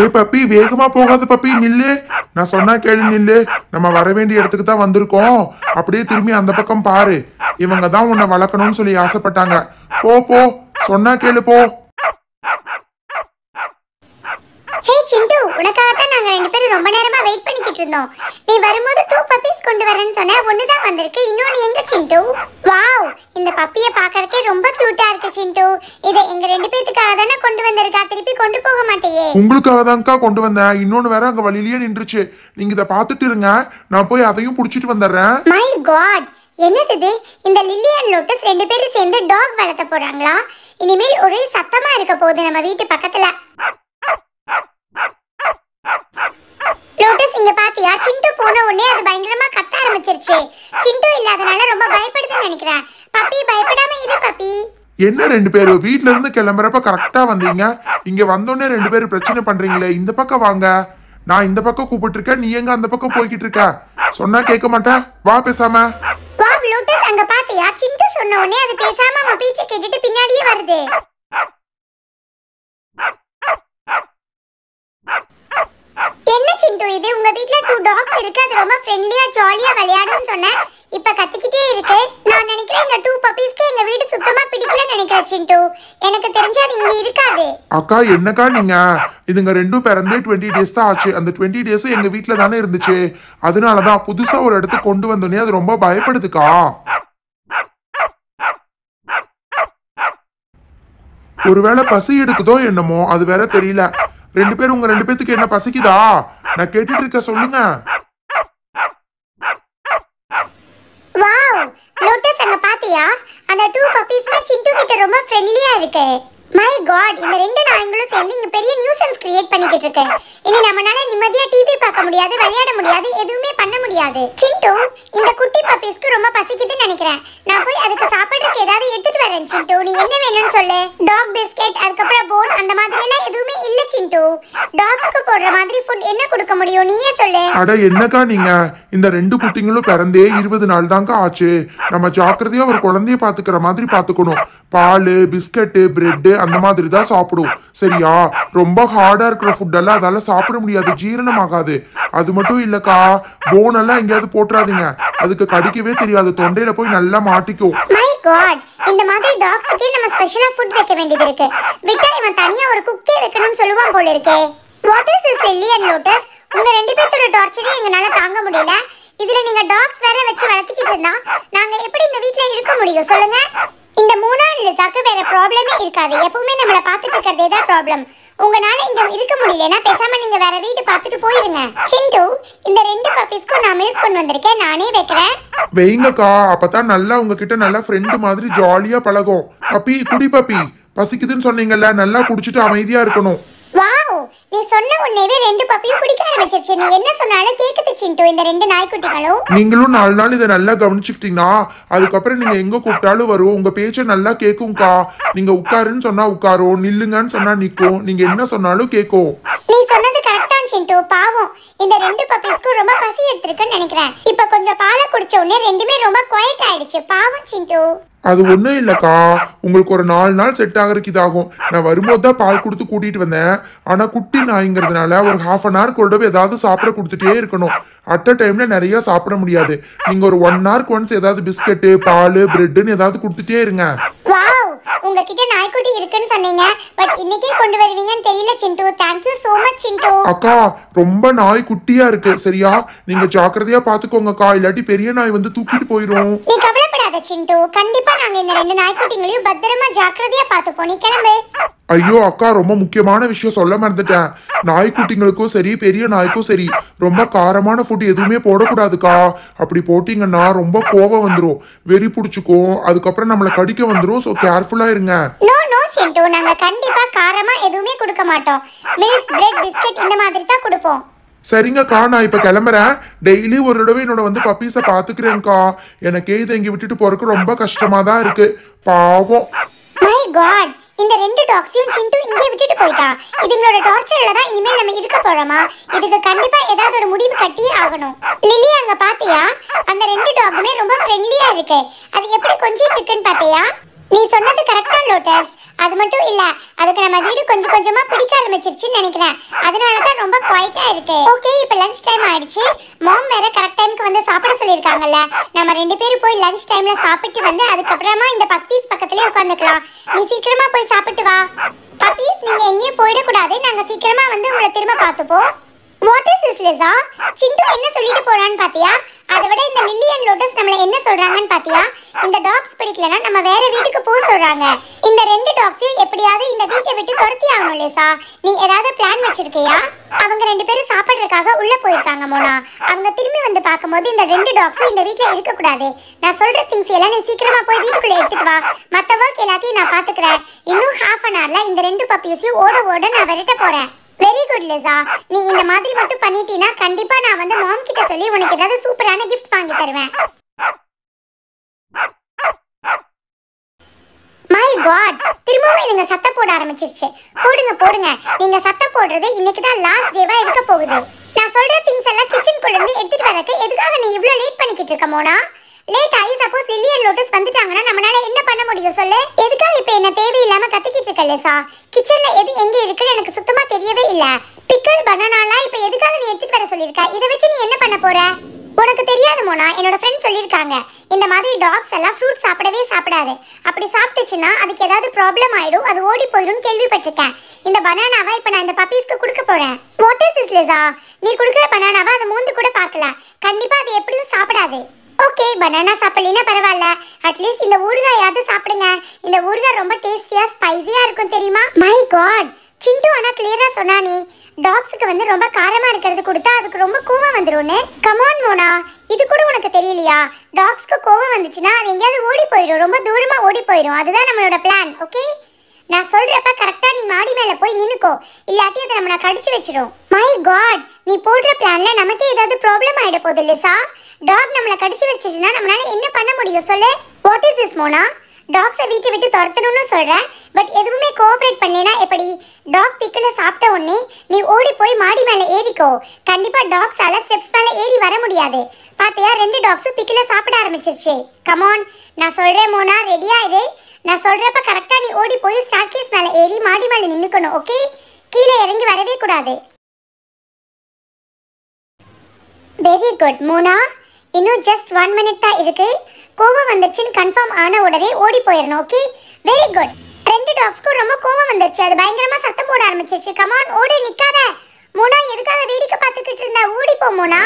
ஏ puppy வேகமா போகாத puppy நில்லு நான் சொன்னா கேளு நில்லு நம்ம வர வேண்டிய இடத்துக்கு தான் வந்திருக்கோம் அப்படியே திரும்பி அந்த பக்கம் பாரு இவங்க தான் உன்னை வளர்க்கணும்னு சொல்லி ஆசைப்பட்டாங்க போ போ சொன்னா கேளு போ உனக்காக தான் நாங்க ரெண்டு பேரும் ரொம்ப நேரமா வெயிட் பண்ணிக்கிட்டு இருந்தோம் நீ வரும்போது வரேன்னு சொன்ன ஒன்று தான் வந்திருக்கு இன்னொன்று எங்க சிண்டு வாவ் இந்த பப்பியை பார்க்கறக்கே ரொம்ப க்யூட்டா இருக்கு சிண்டு இதை எங்க ரெண்டு பேத்துக்காக தானே கொண்டு வந்திருக்கா திருப்பி கொண்டு போக மாட்டேயே உங்களுக்காக தான்க்கா கொண்டு வந்தேன் இன்னொன்று வேற அங்க வழியிலேயே நின்றுச்சு நீங்க இதை பார்த்துட்டு இருங்க நான் போய் அதையும் பிடிச்சிட்டு வந்துடுறேன் மை காட் என்னது இந்த லில்லியன் லோட்டஸ் ரெண்டு பேரும் சேர்ந்து டாக் வளர்த்த போறாங்களா இனிமேல் ஒரே சத்தமா இருக்க போகுது நம்ம வீட்டு பக்கத்துல லோட்டஸ் இங்க பாத்தியா சிண்டு போன உடனே அது பயங்கரமா கத்த ஆரம்பிச்சிருச்சு சிண்டு இல்லாதனால ரொம்ப பயப்படுதுன்னு நினைக்கிறேன் பப்பி பயப்படாம இரு பப்பி என்ன ரெண்டு பேரும் வீட்ல இருந்து கிளம்புறப்ப கரெக்டா வந்தீங்க இங்க வந்தோடனே ரெண்டு பேரும் பிரச்சனை பண்றீங்களே இந்த பக்கம் வாங்க நான் இந்த பக்கம் கூப்பிட்டு இருக்கேன் நீ எங்க அந்த பக்கம் போய்கிட்டு இருக்க சொன்னா கேட்க மாட்டா வா பேசாம வா லோட்டஸ் அங்க பாத்தியா சிண்டு சொன்ன உடனே அது பேசாம அவன் கேட்டுட்டு பின்னாடியே வருது சிண்டு இது உங்க வீட்ல டூ டாக்ஸ் இருக்கு அது ரொம்ப ஃப்ரெண்ட்லியா ஜாலியா விளையாடும்னு சொன்னேன் இப்ப கத்திக்கிட்டே இருக்கு நான் நினைக்கிறேன் இந்த டூ பப்பீஸ்க்கு எங்க வீடு சுத்தமா பிடிக்கல நினைக்கிறேன் சிண்டு எனக்கு தெரிஞ்சு அது இங்க இருக்காது அக்கா என்னக்கா நீங்க இதுங்க ரெண்டும் பிறந்தே டுவெண்ட்டி டேஸ் தான் ஆச்சு அந்த டுவெண்ட்டி டேஸும் எங்க வீட்டில் தானே இருந்துச்சு அதனால தான் புதுசா ஒரு இடத்துக்கு கொண்டு வந்தோடனே அது ரொம்ப பயப்படுதுக்கா ஒருவேளை பசி எடுக்குதோ என்னமோ அது வேற தெரியல ரெண்டு பேரும் உங்க ரெண்டு பேத்துக்கு என்ன பசிக்குதா நான் கேட்டுட்டு இருக்க சொல்லுங்க வாவ் லோட்டஸ் அங்க பாத்தியா அந்த டூ பப்பீஸ்லாம் சிண்டு கிட்ட ரொம்ப ஃப்ரெண்ட்லியா இருக்கு மை காட் இந்த ரெண்டு நாயங்களும் சேர்ந்து இங்க பெரிய நியூசன்ஸ் கிரியேட் பண்ணிக்கிட்டு இருக்கு இனி நம்மனால நிம்மதியா டிவி பார்க்க முடியாது விளையாட முடியாது எதுவுமே பண்ண முடியாது சிண்டு இந்த குட்டி பப்பீஸ்க்கு ரொம்ப பசிக்குதுன்னு நினைக்கிறேன் நான் போய் அதுக்கு சாப்பிடுறதுக்கு ஏதாவது எடுத்துட்டு வரேன் சிண்டு நீ என்ன வேணும்னு சொல்லு டாக் பிஸ்கெட் அதுக்கப்புறம் போன் அந்த மாதிரி எல்லாம் எதுவுமே இல்ல சிண்டு டாக்ஸ்க்கு போடுற மாதிரி ஃபுட் என்ன கொடுக்க முடியும் நீயே சொல்லு அட என்னக்கா நீங்க இந்த ரெண்டு குட்டிங்களும் பிறந்தே இருபது நாள் தாங்க ஆச்சு நம்ம ஜாக்கிரதையா ஒரு குழந்தைய பாத்துக்கிற மாதிரி பாத்துக்கணும் பால் பிஸ்கட்டு பிரெட்டு அந்த மாதிரி தான் சாப்பிடும் சரியா ரொம்ப ஹார்டா இருக்கிற ஃபுட் எல்லாம் அதால சாப்பிட முடியாது ஜீரணம் ஆகாது அது மட்டும் இல்லக்கா போன் எல்லாம் எங்கேயாவது போட்டுறாதீங்க அதுக்கு கடிக்கவே தெரியாது தொண்டையில போய் நல்லா மாட்டிக்கும் இந்த மாதிரி டாக்ஸ்க்கே நம்ம ஸ்பெஷலா ஃபுட் வைக்க வேண்டியது இருக்கு விட்டா இவன் தனியா ஒரு குக்கே வைக்கணும்னு சொல்லுவான் போல இருக்கே what is this Ellie and Lotus உங்க ரெண்டு பேர்த்தோட டார்ச்சரையும் எங்கனால தாங்க முடியல இதுல நீங்க டாக்ஸ் வேற வச்சு வளர்த்திக்கிட்டு இருந்தா நாங்க எப்படி இந்த வீட்ல இருக்க முடியும் சொல்லுங்க இந்த மூணாவது லிசாக்கு வேற ப்ராப்ளமே இருக்காது எப்பவுமே நம்மளை பாத்துட்டு இருக்கிறதே தான் ப்ராப்ளம் உங்களால இங்க இருக்க முடியலன்னா பேசாம நீங்க வேற வீடு பார்த்துட்டு போயிருங்க சிந்து இந்த ரெண்டு பப்பீஸ்க்கும் நான் மில்க் கொண்டு வந்திருக்கேன் நானே வைக்கிறேன் வெயிங்கக்கா அப்பதான் நல்லா உங்ககிட்ட நல்லா ஃப்ரெண்டு மாதிரி ஜாலியா பழகும் பப்பி குடி பப்பி பசிக்குதுன்னு சொன்னீங்கல்ல நல்லா குடிச்சிட்டு அமைதியா இருக்கணும் நீ சொன்ன உடனேவே ரெண்டு பப்பியும் குடிக்க ஆரம்பிச்சிருச்சு நீ என்ன சொன்னாலும் கேக்குது சிண்டு இந்த ரெண்டு நாய்க்குட்டிகளும் நீங்களும் நாலு நாள் இதை நல்லா கவனிச்சுக்கிட்டீங்கன்னா அதுக்கப்புறம் நீங்க எங்க கூப்பிட்டாலும் வரும் உங்க பேச்ச நல்லா கேக்கும்க்கா நீங்க உட்காருன்னு சொன்னா உட்காரும் நில்லுங்கன்னு சொன்னா நிக்கும் நீங்க என்ன சொன்னாலும் கேக்கும் நீ சொன்னது ஆமாம் சிண்டு பாவம் இந்த ரெண்டு பப்பீஸ்க்கும் ரொம்ப பசி எடுத்திருக்குன்னு நினைக்கிறேன் இப்ப கொஞ்சம் பாலை குடிச்ச உடனே ரெண்டுமே ரொம்ப குவைட் ஆயிடுச்சு பாவம் சிண்டு அது ஒன்றும் இல்லைக்கா உங்களுக்கு ஒரு நாலு நாள் செட் ஆகிறதுக்கு இதாகும் நான் வரும்போது தான் பால் கொடுத்து கூட்டிகிட்டு வந்தேன் ஆனால் குட்டி நாய்ங்கிறதுனால ஒரு ஹாஃப் அன் ஹவருக்கு ஒரு ஏதாவது சாப்பிட கொடுத்துட்டே இருக்கணும் அட் அ டைமில் நிறைய சாப்பிட முடியாது நீங்கள் ஒரு ஒன் ஹவர்க்கு ஒன்ஸ் ஏதாவது பிஸ்கட்டு பால் பிரெட்டுன்னு ஏதாவது கொடுத்துட்டே இருங்க உங்ககிட்ட நாய்க்குட்டி இருக்குன்னு சொன்னீங்க பட் இன்னைக்கே கொண்டு வருவீங்கன்னு தெரியல சிண்டு யூ சோ மச் சிண்டு அக்கா ரொம்ப நாய் குட்டியா இருக்கு சரியா நீங்க ஜாக்கிரதையா பாத்துக்கோங்கக்கா இல்லாட்டி பெரிய நாய் வந்து தூக்கிட்டு போயிடும் நீ கவலைப்படாத சிண்டு கண்டிப்பா நாங்க இந்த ரெண்டு நாய்க்குட்டிங்களையும் பத்திரமா ஜாக்கிரதையா பாத்துப்போம் நீ கிளம்பு ஐயோ அக்கா ரொம்ப முக்கியமான விஷயம் சொல்ல மறந்துட்டேன் நாய்க்குட்டிங்களுக்கும் சரி பெரிய நாய்க்கும் சரி ரொம்ப காரமான ஃபுட் எதுவுமே போடக்கூடாதுக்கா அப்படி போட்டிங்கன்னா ரொம்ப கோபம் வந்துடும் வெறி பிடிச்சிக்கும் அதுக்கப்புறம் நம்மளை கடிக்க வந்துடும் ஸோ கேர்ஃபுல்லாக இருங்க நோ நோ செண்டு நாங்க கண்டிப்பா காரமா எதுவுமே கொடுக்க மாட்டோம் மில்க் பிரெட் பிஸ்கட் இந்த மாதிரி தான் கொடுப்போம் சரிங்கக்கா நான் இப்போ கிளம்புறேன் டெய்லி ஒரு தடவை என்னோட வந்து பப்பீஸை பார்த்துக்கிறேன்க்கா எனக்கே இதை இங்கே விட்டுட்டு போறதுக்கு ரொம்ப கஷ்டமா தான் இருக்கு பாவம் மை காட் இந்த ரெண்டு டாக்ஸையும் சிண்டு இங்கே விட்டுட்டு போயிட்டா இதுங்களோட டார்ச்சர்ல தான் இனிமேல் நம்ம இருக்க போறோமா இதுக்கு கண்டிப்பா ஏதாவது ஒரு முடிவு கட்டியே ஆகணும் லிலி அங்க பாத்தியா அந்த ரெண்டு டாக்குமே ரொம்ப ஃப்ரெண்ட்லியா இருக்கு அது எப்படி கொஞ்சிட்டு இருக்குன்னு பாத்தியா நீ சொன்னது கரெக்டான லோட்டஸ் அது மட்டும் இல்ல அதுக்கு நம்ம வீடு கொஞ்சம் கொஞ்சமா பிடிக்க ஆரம்பிச்சிருச்சுன்னு நினைக்கிறேன் அதனால தான் ரொம்ப குவைட்டா இருக்கு ஓகே இப்போ லஞ்ச் டைம் ஆயிடுச்சு மாம் வேற கரெக்ட் டைம்க்கு வந்து சாப்பிட சொல்லியிருக்காங்கல்ல நம்ம ரெண்டு பேரும் போய் லஞ்ச் டைம்ல சாப்பிட்டு வந்து அதுக்கப்புறமா இந்த பப்பீஸ் பக்கத்துலயே உட்காந்துக்கலாம் நீ சீக்கிரமா போய் சாப்பிட்டு வா பப்பீஸ் நீங்க எங்கேயும் போயிடக்கூடாது நாங்க சீக்கிரமா வந்து உங்களை திரும்ப பார்த்துப்போம் வாட் இஸ் திஸ் சிண்டு என்ன சொல்லிட்டு போறான்னு பாத்தியா அதை விட இந்த மில்லியன் லோட்டஸ் நம்மள என்ன சொல்றாங்கன்னு பாத்தியா இந்த டாக்ஸ் பிடிக்கலன்னா நம்ம வேற வீட்டுக்கு போக சொல்றாங்க இந்த ரெண்டு டாக்ஸையும் எப்படியாவது இந்த வீட்டை விட்டு துரத்தி ஆகணும் லிசா நீ ஏதாவது பிளான் வச்சிருக்கியா அவங்க ரெண்டு பேரும் சாப்பிட்றதுக்காக உள்ள போயிருக்காங்க மோனா அவங்க திரும்பி வந்து பார்க்கும்போது இந்த ரெண்டு டாக்ஸும் இந்த வீட்டில் இருக்கக்கூடாது நான் சொல்ற திங்ஸ் எல்லாம் நீ சீக்கிரமா போய் வீட்டுக்குள்ள எடுத்துட்டு வா மற்ற ஒர்க் எல்லாத்தையும் நான் பாத்துக்கிறேன் இன்னும் ஹாஃப் அன் ஹவர்ல இந்த ரெண்டு பப்பியஸையும் ஓட ஓட நான் விரட்ட போறேன் வெரி குட் லிசா நீ இந்த மாதிரி மட்டும் பண்ணிட்டீனா கண்டிப்பா நான் வந்து மாம் கிட்ட சொல்லி உனக்கு ஏதாவது சூப்பரான கிஃப்ட் வாங்கி தருவேன் மை காட் திரும்பவும் இதுங்க சத்தம் போட ஆரம்பிச்சிருச்சு போடுங்க போடுங்க நீங்க சத்தம் போடுறது இன்னைக்கு தான் லாஸ்ட் டேவா இருக்க போகுது நான் சொல்ற திங்ஸ் எல்லாம் கிச்சனுக்குள்ள இருந்து எடுத்துட்டு வரக்கு எதுக்காக நீ இவ்வளவு லேட் பண்ணிக்கிட்டு இருக்க மோனா லேட் ஆகி சப்போஸ் வில்லியன் லோட்டஸ் வந்துட்டாங்கன்னா நம்மளால என்ன பண்ண முடியும் சொல்லு எதுக்காக இப்போ என்ன தேவையில்லாம கத்திக்கிட்டு இருக்க லேசா கிச்சன்ல எது எங்க இருக்குன்னு எனக்கு சுத்தமா தெரியவே இல்ல பிக்கல் பனானாலாம் இப்போ எதுக்காக நீ எடுத்துட்டு வர சொல்லியிருக்க இதை வச்சு நீ என்ன பண்ண போற உனக்கு தெரியாது மோனா என்னோட ஃப்ரெண்ட் சொல்லியிருக்காங்க இந்த மாதிரி டாக்ஸ் எல்லாம் ஃப்ரூட் சாப்பிடவே சாப்பிடாது அப்படி சாப்பிட்டுச்சுன்னா அதுக்கு ஏதாவது ப்ராப்ளம் ஆயிடும் அது ஓடி போயிடும் கேள்விப்பட்டிருக்கேன் இந்த பனானாவை இப்போ நான் இந்த பப்பீஸ்க்கு கொடுக்க போறேன் வாட் இஸ் இஸ் நீ கொடுக்குற பனானாவை அதை மூந்து கூட பார்க்கல கண்டிப்பாக அது எப்படியும் சாப்பிடாது ஓகே பனானா சாப்பிடலனா பரவாயில்ல அட்லீஸ்ட் இந்த ஊறுகாயாவது சாப்பிடுங்க இந்த ஊறுகாய் ரொம்ப டேஸ்டியா ஸ்பைசியா இருக்கும் தெரியுமா மை காட் சிண்டு ஆனால் கிளியரா சொன்னானே டாக்ஸுக்கு வந்து ரொம்ப காரமாக இருக்கிறது கொடுத்தா அதுக்கு ரொம்ப கோவம் வந்துடும்னு கமான் மோனா இது கூட உனக்கு தெரியலையா டாக்ஸ்க்கு கோவம் வந்துச்சுன்னா அது எங்கேயாவது ஓடி போயிடும் ரொம்ப தூரமாக ஓடி போயிடும் அதுதான் நம்மளோட பிளான் ஓகே நான் சொல்றப்ப கரெக்டா நீ மாடி மேல போய் நின்னுக்கோ இல்லாட்டி அதை நம்ம கடிச்சு வச்சிடும் மை காட் நீ போடுற பிளான்ல நமக்கே ஏதாவது ப்ராப்ளம் ஆயிட போகுது லிசா டாக் நம்மளை கடிச்சு வச்சிச்சுன்னா நம்மளால என்ன பண்ண முடியும் சொல்லு வாட் இஸ் திஸ் மோனா டாக்ஸை வீட்டை விட்டு துரத்தணும்னு சொல்கிறேன் பட் எதுவுமே கோஆப்ரேட் பண்ணலனா எப்படி டாக் பிக்கில் சாப்பிட்ட உடனே நீ ஓடி போய் மாடி மேலே ஏறிக்கோ கண்டிப்பாக டாக்ஸால் ஸ்டெப்ஸ் மேலே ஏறி வர முடியாது பார்த்தியா ரெண்டு டாக்ஸும் பிக்கில் சாப்பிட ஆரம்பிச்சிருச்சு கமான் நான் சொல்கிறேன் மோனா ரெடியாயிரு நான் சொல்கிறப்ப கரெக்டாக நீ ஓடி போய் ஸ்டார் கேஸ் மேலே ஏறி மாடி மேலே நின்றுக்கணும் ஓகே கீழே இறங்கி வரவே கூடாது வெரி குட் மோனா இன்னும் ஜஸ்ட் ஒன் மினிட் தான் இருக்கு கோவம் வந்துருச்சுன்னு கன்ஃபார்ம் ஆன உடனே ஓடி போயிடணும் ஓகே வெரி குட் ரெண்டு டாக்ஸ்க்கும் ரொம்ப கோவம் வந்துருச்சு அது பயங்கரமாக சத்தம் போட ஆரம்பிச்சிருச்சு கமான் ஓடி நிற்காத மோனா எதுக்காக வேடிக்கை பார்த்துக்கிட்டு இருந்தா ஓடிப்போம் போ மோனா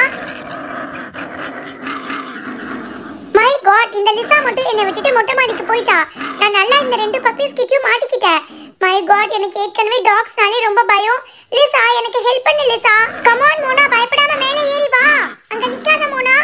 காட் இந்த லிசா மட்டும் என்னை விட்டுட்டு மொட்டை மாடிக்கு போயிட்டா நான் நல்லா இந்த ரெண்டு பப்பீஸ் கிட்டயும் மாட்டிக்கிட்டேன் மை காட் எனக்கு ஏற்கனவே டாக்ஸ்னாலே ரொம்ப பயம் லிசா எனக்கு ஹெல்ப் பண்ணு லிசா கமான் மோனா பயப்படாம மேலே ஏறி வா அங்க நிக்காத மோனா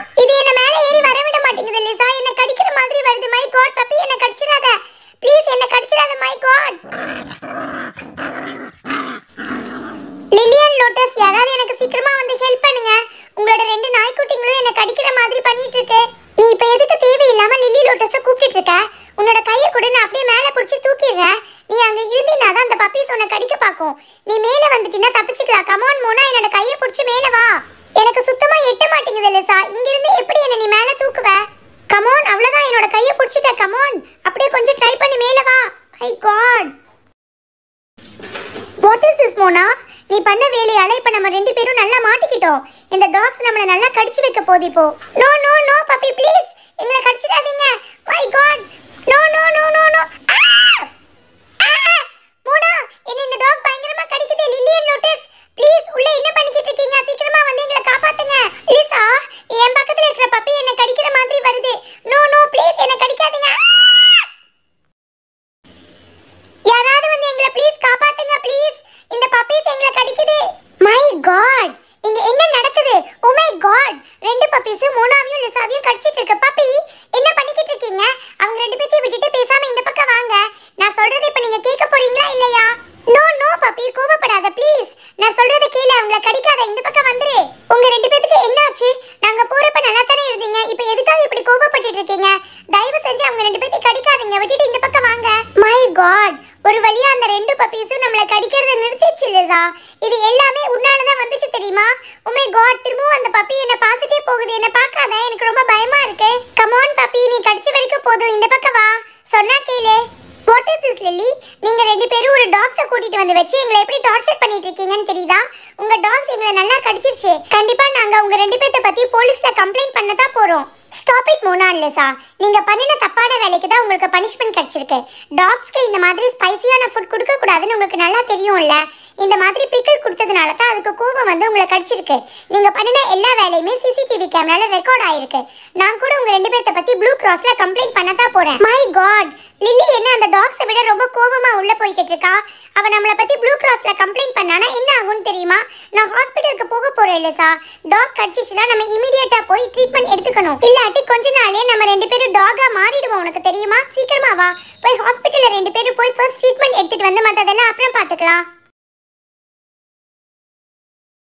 பிடிச்சி தூக்கிடுற நீ அங்க இருந்தினா தான் அந்த பப்பீஸ் உன்னை கடிக்க பாக்கும் நீ மேல வந்துட்டினா தப்பிச்சுக்கலாம் கமான் மோனா என்னோட கையை பிடிச்சி மேல வா எனக்கு சுத்தமா எட்ட மாட்டேங்குது லிசா இங்க இருந்து எப்படி என்ன நீ மேல தூக்குவ கமான் அவ்வளோதான் என்னோட கையை பிடிச்சிட்ட கமான் அப்படியே கொஞ்சம் ட்ரை பண்ணி மேல வா my god what is this Mona நீ பண்ண வேலையால இப்ப நம்ம ரெண்டு பேரும் நல்லா மாட்டிக்கிட்டோம் இந்த டாக்ஸ் நம்மள நல்லா கடிச்சு வைக்க போதி இப்போ no no no puppy please எங்களை கடிச்சிடாதீங்க my god no no no no no Mona என்ன இந்த டாக் பயங்கரமா கடிக்குது லில்லியன் லோட்டஸ் ப்ளீஸ் உள்ள என்ன பண்ணிக்கிட்டு இருக்கீங்க சீக்கிரமா வந்து எங்களை காப்பாத்துங்க லிசா என் பக்கத்துல இருக்கிற பப்பி என்ன கடிக்கிற நீங்க கேட்க போறீங்களா இல்லையா நோ நோ பப்பி கோபப்படாத ப்ளீஸ் நான் சொல்றது கேளு அவங்கள கடிக்காத இந்த பக்கம் வந்துரு உங்க ரெண்டு பேத்துக்கு என்னாச்சு நாங்க போறப்ப நல்லா தானே இருந்தீங்க இப்போ எதுக்காக இப்படி கோபப்பட்டுட்டு இருக்கீங்க தயவு செஞ்சு அவங்க ரெண்டு பேத்தையும் கடிக்காதீங்க விட்டுட்டு இந்த பக்கம் வாங்க மை காட் ஒரு வழியா அந்த ரெண்டு பப்பீஸும் நம்மள கடிக்கிறத நிறுத்திச்சு லிசா இது எல்லாமே உன்னால தான் வந்துச்சு தெரியுமா உமை oh காட் திரும்பவும் அந்த பப்பி என்ன பார்த்துட்டே போகுது என்ன பார்க்காத எனக்கு ரொம்ப பயமா இருக்கு கமான் பப்பி நீ கடிச்ச வரைக்கும் போதும் இந்த பக்கம் வா சொன்னா கேளு வாட் இஸ் லில்லி நீங்க ரெண்டு பேரும் ஒரு டாக்ஸை கூட்டிட்டு வந்து வச்சு எங்களை எப்படி டார்ச்சர் பண்ணிட்டு இருக்கீங்கன்னு தெரியுதா உங்க டாக்ஸ் எங்களை நல்லா கடிச்சிருச்சு கண்டிப்பா நாங்க உங்க ரெண்டு பேர்த்த பத்தி போலீஸ்ல கம்ப்ளைண்ட் பண்ண தான் போறோம் ஸ்டாப் இட் மோனா லெசா நீங்கள் பண்ணின தப்பான வேலைக்கு தான் உங்களுக்கு பனிஷ்மெண்ட் கிடைச்சிருக்கு டாக்ஸ்க்கு இந்த மாதிரி ஸ்பைசியான ஃபுட் கொடுக்கக்கூடாதுன்னு உங்களுக்கு நல்லா தெரியும்ல இந்த மாதிரி பிக்கிள் கொடுத்ததுனால தான் அதுக்கு கோபம் வந்து உங்களை கடிச்சிருக்கு நீங்கள் பண்ணின எல்லா வேலையுமே சிசிடிவி கேமராவில் ரெக்கார்ட் ஆயிருக்கு நான் கூட உங்கள் ரெண்டு பேர்த்த பற்றி ப்ளூ கிராஸில் கம்ப்ளைண்ட் பண்ண தான் போகிறேன் மை காட் லில்லி என்ன அந்த டாக்ஸை விட ரொம்ப கோபமா உள்ள போய்கிட்டு இருக்கா அவ நம்மளை பத்தி ப்ளூ கிராஸ்ல கம்ப்ளைண்ட் பண்ணானா என்ன ஆகும்னு தெரியுமா நான் ஹாஸ்பிட்டலுக்கு போக போறேன் சார் டாக் கடிச்சிச்சுனா நம்ம இமிடியேட்டா போய் ட்ரீட்மெண்ட் எடுத்துக்கணும் இல்லாட்டி கொஞ்ச நாளே நம்ம ரெண்டு பேரும் டாகா மாறிடுவோம் உனக்கு தெரியுமா சீக்கிரமா வா போய் ஹாஸ்பிட்டல்ல ரெண்டு பேரும் போய் ஃபர்ஸ்ட் ட்ரீட்மெண்ட் எடுத்துட்டு வந்து மத்ததெல்லாம் அப்புறம் பாத்துக்கலாம்